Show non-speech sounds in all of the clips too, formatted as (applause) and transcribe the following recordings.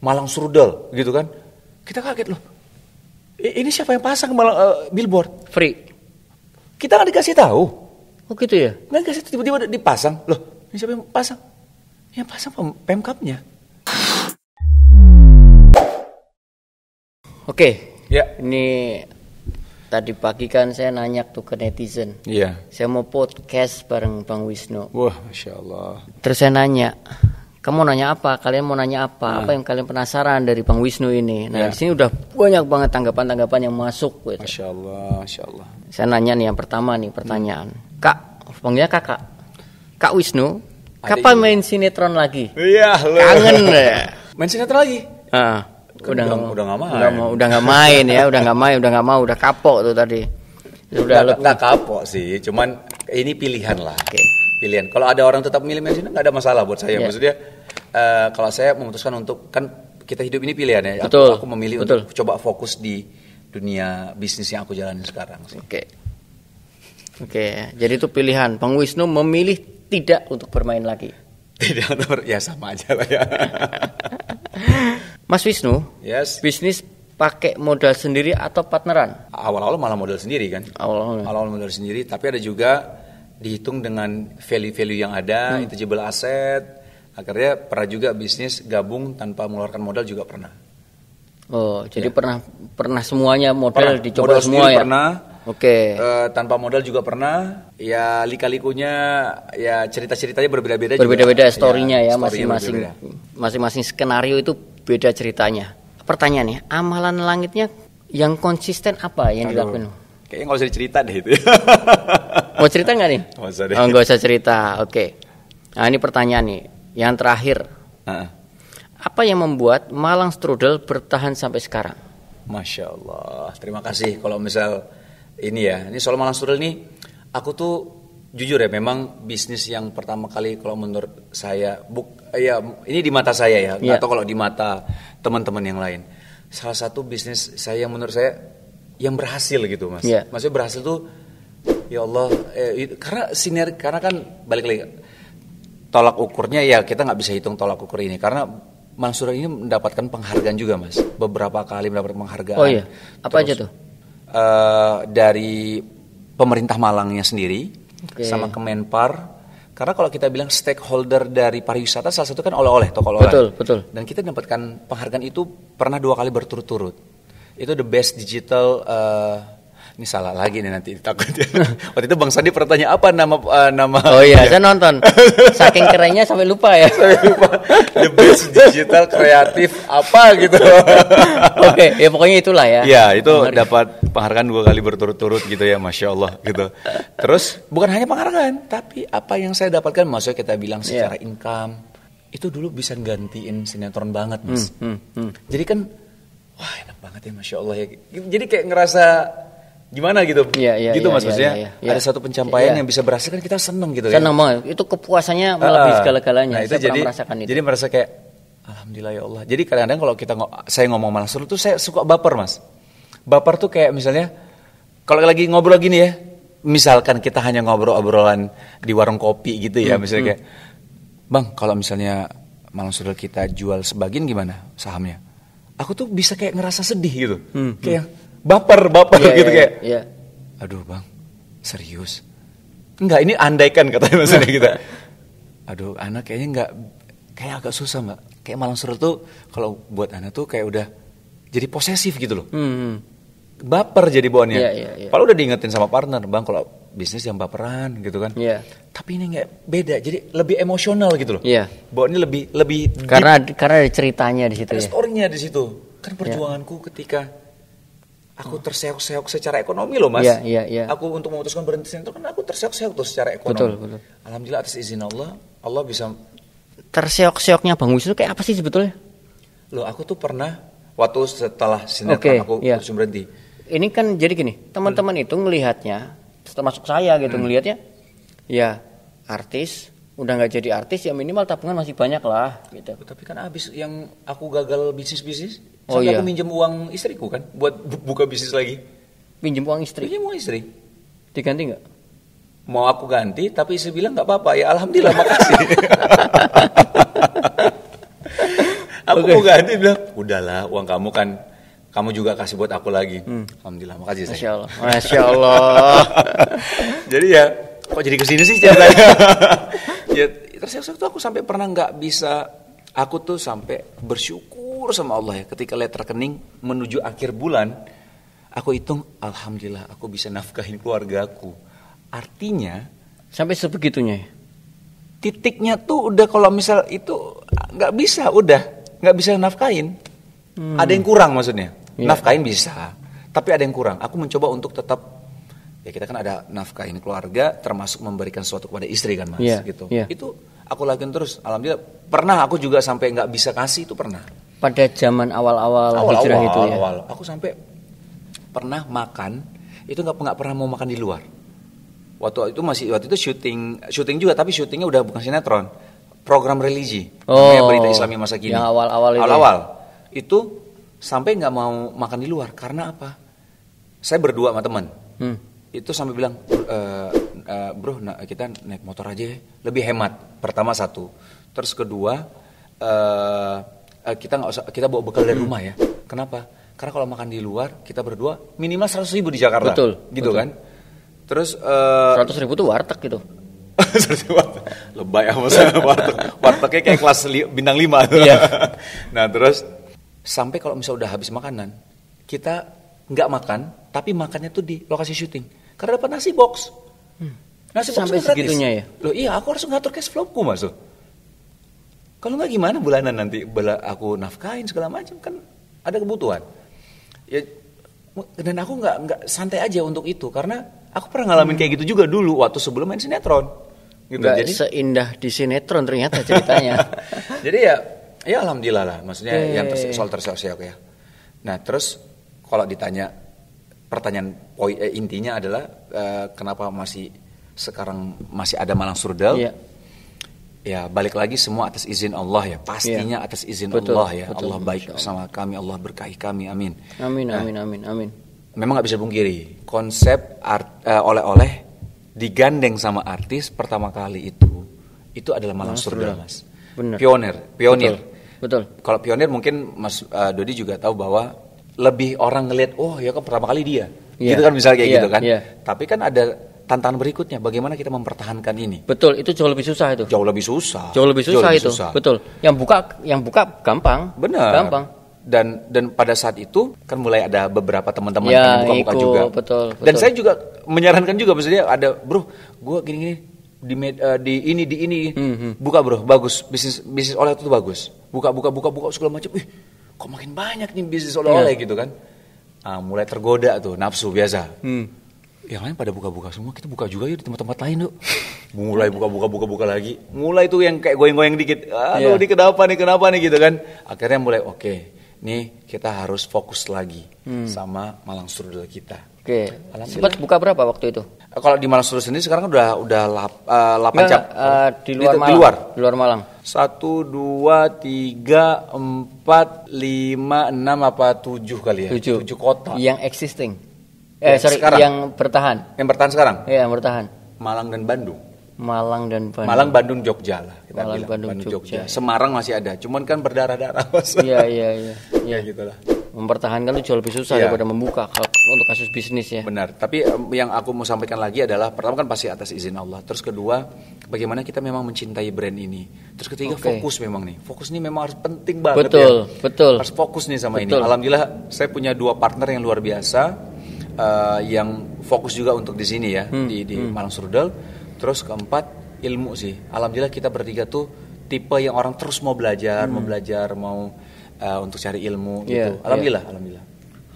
Malang Surdel gitu kan. Kita kaget loh. Ini siapa yang pasang malang, uh, billboard? Free. Kita nggak dikasih tahu. Oh gitu ya? Nggak dikasih tiba-tiba dipasang. Loh, ini siapa yang pasang? Yang pasang pemkapnya. Oke. Okay. Ya. Ini tadi pagi kan saya nanya tuh ke netizen. Iya. Saya mau podcast bareng Bang Wisnu. Wah, masya Allah. Terus saya nanya, kamu nanya apa? Kalian mau nanya apa? Nah. Apa yang kalian penasaran dari Bang Wisnu ini? Nah, ya. di sini udah banyak banget tanggapan-tanggapan yang masuk. Gitu. Masya Allah, Masya Allah. Saya nanya nih yang pertama nih pertanyaan. Hmm. Kak, panggilnya kakak. Kak Wisnu, Adik kapan main sinetron lagi? Iya, Kangen ya. (laughs) Main sinetron lagi? Ah, kan udah nggak udah nggak main. mau, udah nggak main ya, udah nggak main, udah nggak mau, udah kapok tuh tadi. Udah nggak kapok sih, cuman ini pilihan lah. Okay pilihan. Kalau ada orang tetap milih Messina nggak ada masalah buat saya. Yeah. Maksudnya uh, kalau saya memutuskan untuk kan kita hidup ini pilihan ya. Betul. Aku, aku memilih Betul. untuk coba fokus di dunia bisnis yang aku jalani sekarang Oke. Oke. Okay. okay. jadi itu pilihan. Bang Wisnu memilih tidak untuk bermain lagi. (laughs) Tidak untuk ya sama aja lah ya. (laughs) Mas Wisnu, yes. bisnis pakai modal sendiri atau partneran? Awal-awal malah modal sendiri kan. Awal-awal. Awal-awal modal sendiri, tapi ada juga dihitung dengan value-value yang ada, hmm. intangible asset. Akhirnya pernah juga bisnis gabung tanpa mengeluarkan modal juga pernah. Oh, jadi ya. pernah pernah semuanya modal pernah. dicoba modal semua ya. Pernah. Oke. Okay. Uh, eh, tanpa modal juga pernah. Ya lika-likunya ya cerita-ceritanya berbeda-beda Berbeda-beda ya, story-nya ya masing-masing ya, masing-masing skenario itu beda ceritanya. Pertanyaannya, amalan langitnya yang konsisten apa yang dilakukan? Kayaknya nggak usah dicerita deh itu. (laughs) Mau cerita nggak nih? Nggak usah Oh, nggak usah cerita. Oke. Okay. Nah ini pertanyaan nih, yang terakhir. Uh. Apa yang membuat Malang Strudel bertahan sampai sekarang? Masya Allah. Terima kasih. Kalau misal ini ya, ini soal Malang Strudel nih, aku tuh jujur ya memang bisnis yang pertama kali kalau menurut saya buk ya ini di mata saya ya yeah. atau kalau di mata teman-teman yang lain salah satu bisnis saya yang menurut saya yang berhasil gitu mas yeah. maksudnya berhasil tuh ya Allah eh, karena sinergi karena kan balik lagi tolak ukurnya ya kita nggak bisa hitung tolak ukur ini karena Mansur ini mendapatkan penghargaan juga mas beberapa kali mendapat penghargaan oh iya apa Terus, aja tuh uh, dari pemerintah Malangnya sendiri okay. sama Kemenpar karena kalau kita bilang stakeholder dari pariwisata salah satu kan oleh-oleh toko oleh Betul, betul. Dan kita mendapatkan penghargaan itu pernah dua kali berturut-turut. Itu the best digital uh, ini salah lagi nih nanti takut (laughs) waktu itu bang Sandi pertanyaan apa nama uh, nama oh iya saya nonton (laughs) saking kerennya sampai lupa ya (laughs) sampai lupa the best digital kreatif apa gitu oke okay, ya pokoknya itulah ya ya itu dapat penghargaan dua kali berturut-turut gitu ya masya Allah gitu terus bukan hanya penghargaan tapi apa yang saya dapatkan maksudnya kita bilang iya. secara yeah. income itu dulu bisa gantiin sinetron banget mas hmm, hmm, hmm. jadi kan wah enak banget ya masya Allah ya jadi kayak ngerasa gimana gitu yeah, yeah, gitu yeah, mas maksudnya yeah, yeah. Iya, iya. ada satu pencapaian yeah. yang bisa berhasil kan kita seneng gitu ya? seneng ya. banget itu kepuasannya ah, melebihi ah. segala-galanya nah, itu saya jadi merasakan itu. jadi merasa kayak alhamdulillah ya Allah jadi kadang-kadang kalau kita nggak saya ngomong malas tuh saya suka baper mas baper tuh kayak misalnya kalau lagi ngobrol gini ya misalkan kita hanya ngobrol obrolan di warung kopi gitu ya hmm, misalnya hmm. kayak bang kalau misalnya malam sudah kita jual sebagian gimana sahamnya aku tuh bisa kayak ngerasa sedih gitu hmm, kayak hmm baper baper yeah, gitu yeah, kayak yeah. aduh bang serius Enggak ini andaikan katanya maksudnya kita (laughs) gitu. aduh anak kayaknya nggak kayak agak susah mbak kayak malam surut tuh kalau buat anak tuh kayak udah jadi posesif gitu loh hmm. hmm. baper jadi bawahnya, yeah, iya, iya, iya. yeah, yeah. kalau udah diingetin sama partner bang kalau bisnis yang baperan gitu kan yeah. tapi ini nggak beda jadi lebih emosional gitu loh yeah. bawaannya lebih lebih karena deep. karena ada ceritanya di situ ada ya? storynya di situ kan perjuanganku yeah. ketika aku terseok-seok secara ekonomi loh mas. Iya iya yeah. Aku untuk memutuskan berhenti sinetron kan aku terseok-seok tuh secara ekonomi. Betul betul. Alhamdulillah atas izin Allah, Allah bisa. Terseok-seoknya Bang Wisnu kayak apa sih sebetulnya? Loh aku tuh pernah waktu setelah sinetron okay, aku yeah. Iya. berhenti. Ini kan jadi gini, teman-teman hmm. itu melihatnya, termasuk saya gitu hmm. melihatnya, ya artis udah nggak jadi artis ya minimal tabungan masih banyak lah gitu. Tapi kan abis yang aku gagal bisnis bisnis Sampai oh, iya. aku minjem uang istriku kan buat buka bisnis lagi. Minjem uang istri. Minjem uang istri. Diganti nggak? Mau aku ganti, tapi istri bilang nggak apa-apa. Ya alhamdulillah, makasih. (laughs) aku okay. mau ganti bilang, udahlah uang kamu kan kamu juga kasih buat aku lagi. Hmm. Alhamdulillah, makasih saya. Masya Allah. (laughs) Masya Allah. (laughs) jadi ya, kok jadi kesini sih ceritanya? ya, terus waktu aku sampai pernah nggak bisa, aku tuh sampai bersyukur bersyukur sama Allah ya ketika lihat rekening menuju akhir bulan aku hitung alhamdulillah aku bisa nafkahin keluarga aku artinya sampai sebegitunya ya? titiknya tuh udah kalau misal itu nggak bisa udah nggak bisa nafkain hmm. ada yang kurang maksudnya ya. nafkain bisa tapi ada yang kurang aku mencoba untuk tetap ya kita kan ada nafkahin keluarga termasuk memberikan sesuatu kepada istri kan mas ya. gitu ya. itu aku lakuin terus alhamdulillah pernah aku juga sampai nggak bisa kasih itu pernah pada zaman awal-awal hijrah awal, itu ya. Awal. Aku sampai pernah makan itu nggak nggak pernah mau makan di luar. Waktu itu masih waktu itu syuting syuting juga tapi syutingnya udah bukan sinetron, program religi. Oh. berita Islami masa kini. Yang awal-awal itu. Ya? Awal-awal. Itu sampai nggak mau makan di luar karena apa? Saya berdua sama teman. Hmm. Itu sampai bilang e, e, bro nah, kita naik motor aja ya. lebih hemat. Pertama satu. Terus kedua eh, Eh, kita nggak usah kita bawa bekal dari rumah ya. Kenapa? Karena kalau makan di luar kita berdua minimal seratus ribu di Jakarta. Betul. Gitu betul. kan. Terus uh, ribu tuh warteg gitu. (laughs) Lebay apa saya (laughs) warteg. Wartegnya kayak kelas li, bintang lima gitu Iya. (laughs) nah, terus sampai kalau misalnya udah habis makanan, kita nggak makan, tapi makannya tuh di lokasi syuting. Karena dapat nasi box. Hmm. Nasi box sampai segitunya ya. Loh, iya, aku harus ngatur cash flowku, masuk. Kalau nggak gimana bulanan nanti bela aku nafkain segala macam kan ada kebutuhan. Ya dan aku nggak nggak santai aja untuk itu karena aku pernah ngalamin kayak gitu juga dulu waktu sebelum main sinetron. Gitu. Gak jadi seindah di sinetron ternyata ceritanya. (laughs) jadi ya ya alhamdulillah lah maksudnya hey. yang terse soal tersosial ya. Nah terus kalau ditanya pertanyaan eh, intinya adalah eh, kenapa masih sekarang masih ada Malang Surdel? Yeah Ya, balik lagi semua atas izin Allah ya. Pastinya ya. atas izin betul, Allah ya. Betul, Allah baik Allah. sama kami, Allah berkahi kami. Amin. Amin nah, amin amin amin. Memang nggak bisa pungkiri, konsep art, eh, oleh-oleh digandeng sama artis pertama kali itu itu adalah malam Mas surga Mas. Bener. Pioner, pionir. Betul. betul. Kalau pionir mungkin Mas uh, Dodi juga tahu bahwa lebih orang ngelihat, oh ya kok pertama kali dia. Yeah. Gitu kan misalnya kayak yeah. gitu kan. Yeah. Tapi kan ada tantangan berikutnya bagaimana kita mempertahankan ini. Betul, itu jauh lebih susah itu. Jauh lebih susah. Jauh lebih susah jauh lebih itu. Susah. Betul. Yang buka yang buka gampang. Benar. Gampang. Dan dan pada saat itu kan mulai ada beberapa teman-teman ya, yang buka-buka juga. Betul, betul. Dan saya juga menyarankan juga maksudnya ada bro, gue gini-gini di med, uh, di ini di ini mm-hmm. buka bro bagus bisnis bisnis oleh itu bagus buka buka buka buka segala macam ih kok makin banyak nih bisnis oleh oleh yeah. gitu kan ah, mulai tergoda tuh nafsu biasa mm yang lain pada buka-buka semua kita buka juga ya di tempat-tempat lain yuk mulai buka-buka buka-buka lagi mulai tuh yang kayak goyang-goyang dikit aduh yeah. ini kenapa nih kenapa nih gitu kan akhirnya mulai oke okay, nih kita harus fokus lagi hmm. sama Malang Strudel kita Oke, okay. sempat buka berapa waktu itu? Eh, kalau di Malang Strudel sendiri sekarang udah udah lap, uh, eh, 8 jam. Uh, di luar di, Di luar. Di luar Malang. Satu, dua, tiga, empat, lima, enam apa tujuh kali ya? Tujuh. Tujuh kota. Yang existing Eh ya, sorry, sekarang. yang bertahan. Yang bertahan sekarang? Iya, yang bertahan. Malang dan Bandung. Malang dan Bandung. Malang, Bandung, Jogja lah. Kita Malang, bilang. Bandung, Bandung Jogja. Jogja. Semarang masih ada, cuman kan berdarah-darah mas. (laughs) Iya iya iya. Iya gitulah. Mempertahankan itu jauh lebih susah ya. daripada membuka Kalau untuk kasus bisnis ya. Benar. Tapi yang aku mau sampaikan lagi adalah pertama kan pasti atas izin Allah. Terus kedua, bagaimana kita memang mencintai brand ini. Terus ketiga okay. fokus memang nih. Fokus nih memang harus penting banget betul, ya. Betul, betul. Harus fokus nih sama betul. ini. Alhamdulillah saya punya dua partner yang luar biasa uh, yang fokus juga untuk di sini ya hmm. di di hmm. Malang Surdel. Terus keempat ilmu sih. Alhamdulillah kita bertiga tuh tipe yang orang terus mau belajar, hmm. mau belajar, mau uh, untuk cari ilmu yeah, gitu. iya. Alhamdulillah, yeah. alhamdulillah.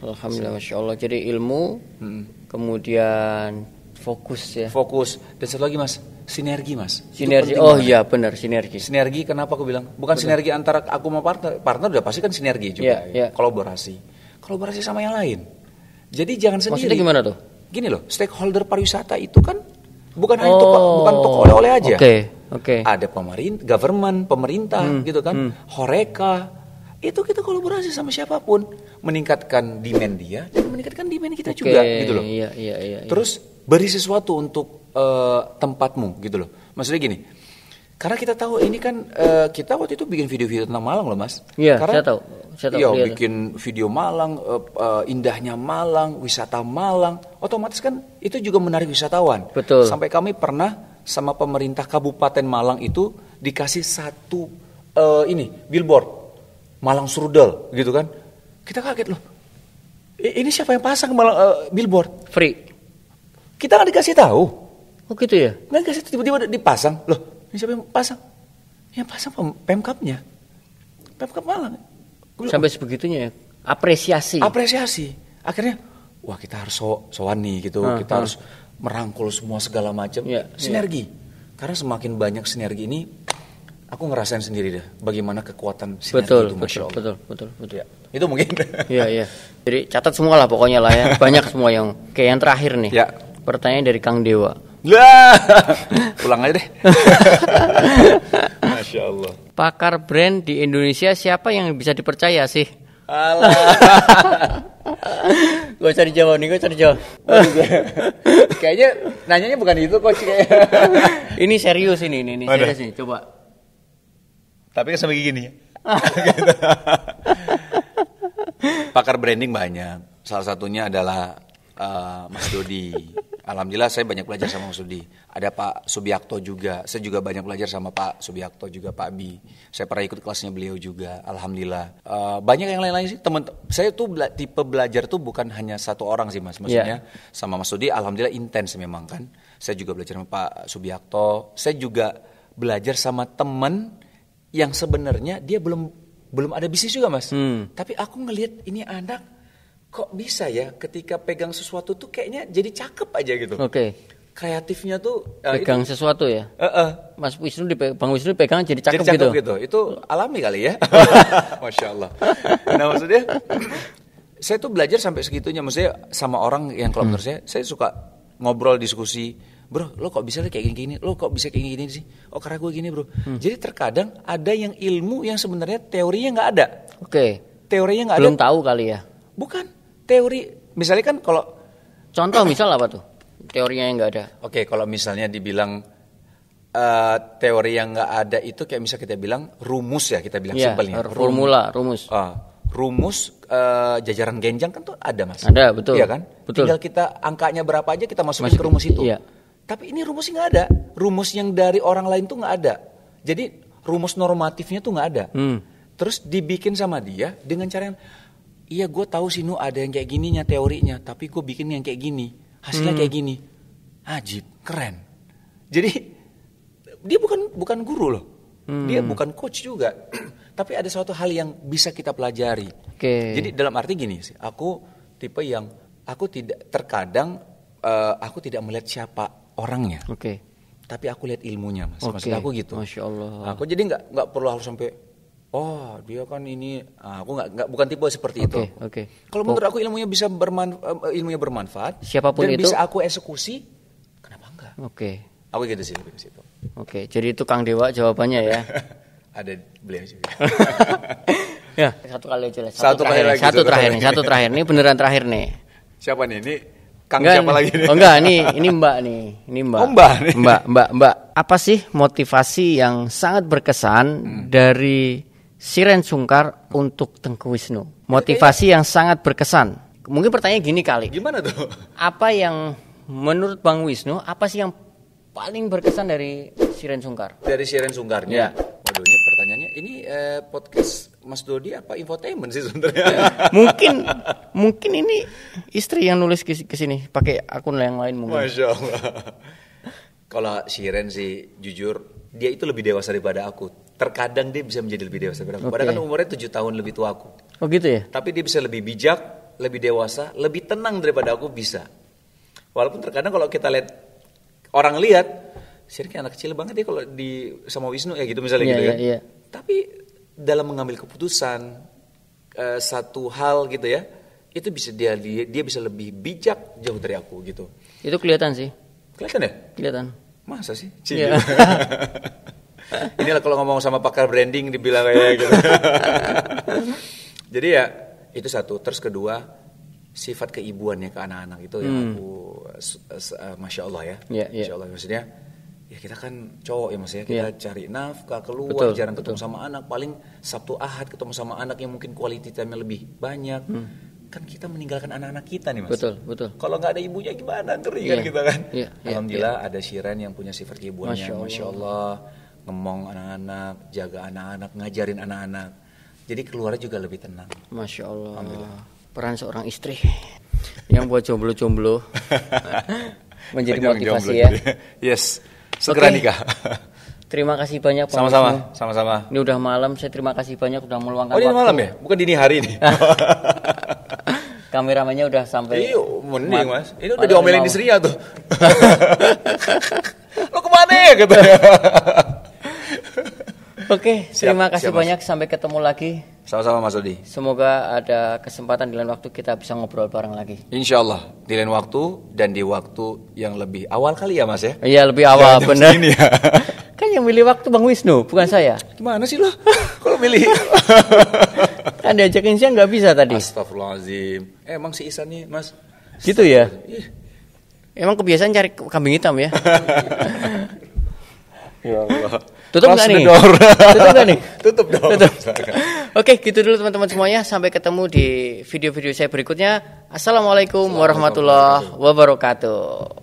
Alhamdulillah, masya Allah. Jadi ilmu, hmm. kemudian fokus ya. Fokus dan satu lagi mas, sinergi mas. Sinergi. Oh iya benar sinergi. Sinergi kenapa aku bilang? Bukan benar. sinergi antara aku sama partner, partner udah pasti kan sinergi juga. Yeah, ya. yeah. Kolaborasi, kolaborasi sama yang lain jadi jangan sendiri. Maksudnya gimana tuh? Gini loh, stakeholder pariwisata itu kan bukan oh, hanya toko, oh, bukan toko oleh-oleh aja. Oke. Okay, Oke. Okay. Ada pemerintah, government, pemerintah hmm, gitu kan, hmm. horeka. Itu kita kolaborasi sama siapapun, meningkatkan demand dia dan meningkatkan demand kita okay, juga gitu loh. Iya, iya, iya, iya, Terus beri sesuatu untuk uh, tempatmu gitu loh. Maksudnya gini, karena kita tahu ini kan uh, kita waktu itu bikin video-video tentang Malang loh mas. Iya. Karena, saya tahu. Saya tahu. Iya bikin itu. video Malang, uh, uh, indahnya Malang, wisata Malang, otomatis kan itu juga menarik wisatawan. Betul. Sampai kami pernah sama pemerintah Kabupaten Malang itu dikasih satu uh, ini billboard Malang Surudel gitu kan. Kita kaget loh. Ini siapa yang pasang Malang, uh, billboard? Free. Kita nggak dikasih tahu. Oh gitu ya? Nggak dikasih tiba-tiba dipasang loh siapa yang pasang? Yang pasang Pemkapnya. Pemkap Malang. Sampai sebegitunya ya. Apresiasi. Apresiasi. Akhirnya wah kita harus so soan nih gitu. Ha, ah, kita ha. Ah. harus merangkul semua segala macam. Ya, ya. sinergi. Ya. Karena semakin banyak sinergi ini aku ngerasain sendiri deh bagaimana kekuatan sinergi betul, itu Masya Allah. Betul, betul, betul. Ya, itu mungkin. Iya, (laughs) iya. Jadi catat semua lah pokoknya lah ya. (laughs) Banyak semua yang kayak yang terakhir nih. Ya. Pertanyaan dari Kang Dewa lah, ulang aja deh. (laughs) Masya Allah. Pakar brand di Indonesia siapa yang bisa dipercaya sih? Alah. gue (laughs) cari jawab nih, gue cari jawab. (laughs) Kayaknya nanyanya bukan itu coach kayak. ini serius ini, ini, ini serius nih, coba. Tapi kan sampai gini ya. Pakar branding banyak. Salah satunya adalah uh, Mas Dodi. Alhamdulillah saya banyak belajar sama Mas Rudi. Ada Pak Subiakto juga. Saya juga banyak belajar sama Pak Subiakto juga Pak Bi. Saya pernah ikut kelasnya beliau juga. Alhamdulillah. Uh, banyak yang lain-lain sih teman. Saya tuh bela tipe belajar tuh bukan hanya satu orang sih Mas. Maksudnya yeah. sama Mas Rudi alhamdulillah intens memang kan. Saya juga belajar sama Pak Subiakto. Saya juga belajar sama teman yang sebenarnya dia belum belum ada bisnis juga Mas. Hmm. Tapi aku ngelihat ini anak kok bisa ya ketika pegang sesuatu tuh kayaknya jadi cakep aja gitu. Oke. Okay. Kreatifnya tuh uh, pegang itu, sesuatu ya. Uh, uh. Mas Wisnu di Bang Wisnu pegang jadi cakep, jadi cakep gitu. gitu. Itu alami kali ya. (laughs) (laughs) Masya Allah. Nah maksudnya saya tuh belajar sampai segitunya maksudnya sama orang yang kalau hmm. menurut saya saya suka ngobrol diskusi bro lo kok bisa kayak gini gini lo kok bisa kayak gini gini sih oh karena gue gini bro hmm. jadi terkadang ada yang ilmu yang sebenarnya teorinya nggak ada oke okay. teorinya nggak ada belum tahu kali ya bukan teori misalnya kan kalau contoh misal apa tuh teorinya yang nggak ada oke okay, kalau misalnya dibilang uh, teori yang nggak ada itu kayak misal kita bilang rumus ya kita bilang yeah, simpelnya formula rumus uh, rumus uh, jajaran genjang kan tuh ada mas ada betul iya kan betul. tinggal kita angkanya berapa aja kita masukin Masuk, ke rumus itu iya. tapi ini rumus nggak ada rumus yang dari orang lain tuh nggak ada jadi rumus normatifnya tuh nggak ada hmm. terus dibikin sama dia dengan cara yang iya gue tahu sih nu ada yang kayak gininya teorinya tapi gue bikin yang kayak gini hasilnya hmm. kayak gini ajib keren jadi dia bukan bukan guru loh hmm. dia bukan coach juga (clears throat) tapi ada suatu hal yang bisa kita pelajari okay. jadi dalam arti gini sih aku tipe yang aku tidak terkadang uh, aku tidak melihat siapa orangnya okay. tapi aku lihat ilmunya mas okay. maksud aku gitu masya allah aku jadi nggak nggak perlu harus sampai oh dia kan ini ah, aku nggak nggak bukan tipe seperti itu. Oke. Okay. Kalau menurut oh. aku ilmunya bisa bermanfaat, eh, ilmunya bermanfaat. Siapapun dan itu bisa aku eksekusi. Kenapa enggak? Oke. Okay. Aku gitu sih lebih situ. Oke, okay, jadi itu Kang Dewa jawabannya ya. (laughs) Ada beliau juga. (laughs) ya. Satu kali aja lah. Satu, satu terakhir, lagi, satu terakhir nih, satu terakhir nih beneran terakhir nih. Siapa nih? Ini Kang enggak, siapa lagi nih? Oh enggak, ini (laughs) ini Mbak nih, ini Mbak. Oh, mbak, nih. mbak, Mbak, Mbak. Apa sih motivasi yang sangat berkesan hmm. dari Siren Sungkar untuk Tengku Wisnu. Motivasi yang sangat berkesan. Mungkin pertanyaan gini kali. Gimana tuh? Apa yang menurut Bang Wisnu apa sih yang paling berkesan dari Siren Sungkar? Dari Siren Sungkarnya. Ya. Waduh, ini pertanyaannya ini eh, podcast Mas Dodi apa infotainment sih sebenarnya? Ya. (laughs) mungkin mungkin ini istri yang nulis ke sini pakai akun yang lain mungkin. Masya Allah. Kalau Siren sih jujur dia itu lebih dewasa daripada aku terkadang dia bisa menjadi lebih dewasa daripada aku. Okay. kan umurnya tujuh tahun lebih tua aku. Oh gitu ya. Tapi dia bisa lebih bijak, lebih dewasa, lebih tenang daripada aku bisa. Walaupun terkadang kalau kita lihat orang lihat, siriknya anak kecil banget ya kalau di sama Wisnu ya gitu misalnya yeah, gitu ya. Yeah. Iya. Tapi dalam mengambil keputusan uh, satu hal gitu ya, itu bisa dia, dia bisa lebih bijak jauh dari aku gitu. Itu kelihatan sih. Kelihatan ya? Kelihatan. Masa sih? Iya. Cil. Yeah. (laughs) (laughs) Inilah kalau ngomong sama pakar branding dibilang kayak gitu. (laughs) Jadi ya itu satu. Terus kedua sifat keibuannya ke anak-anak itu hmm. aku eh, masya Allah ya, yeah, yeah. masya Allah maksudnya ya kita kan cowok ya maksudnya kita yeah. cari nafkah keluar betul, jarang betul. ketemu sama anak paling sabtu ahad ketemu sama anak yang mungkin quality time lebih banyak hmm. kan kita meninggalkan anak-anak kita nih mas betul betul kalau nggak ada ibunya gimana ngeri yeah. kan iya. kita kan yeah, yeah, alhamdulillah yeah. ada Shiren yang punya sifat keibuannya masya Allah, masya Allah ngomong anak-anak, jaga anak-anak, ngajarin anak-anak. Jadi keluarnya juga lebih tenang. Masya Allah. Peran seorang istri (laughs) yang buat jomblo-jomblo (laughs) menjadi Banyak motivasi jomblo, ya. Jadi. (laughs) Yes, segera okay. nikah. Terima kasih banyak Pak Sama-sama, sama-sama. Ini udah malam, saya terima kasih banyak udah meluangkan waktu. oh, ini waktu. malam ya? Bukan dini hari ini. Kameramennya udah sampai. Iya, mending mas. Ini udah diomelin di istrinya tuh. Lo kemana ya gitu. Oke, okay, terima kasih siap, banyak. Mas. Sampai ketemu lagi. Sama-sama Mas Odi. Semoga ada kesempatan di lain waktu kita bisa ngobrol bareng lagi. Insya Allah di lain waktu dan di waktu yang lebih awal kali ya Mas ya. Iya lebih awal ya, benar. (laughs) Ya. kan yang milih waktu Bang Wisnu bukan saya. Gimana sih lo? Kalau milih (laughs) kan diajakin siang nggak bisa tadi. Astagfirullahaladzim. Eh, emang si Isan nih Mas. Gitu ya. Emang kebiasaan cari kambing hitam ya. (laughs) ya Allah. Tutup nggak nih? Door. Tutup nggak nih? Tutup dong. Tutup. Oke, gitu dulu teman-teman semuanya. Sampai ketemu di video-video saya berikutnya. Assalamualaikum warahmatullahi wabarakatuh.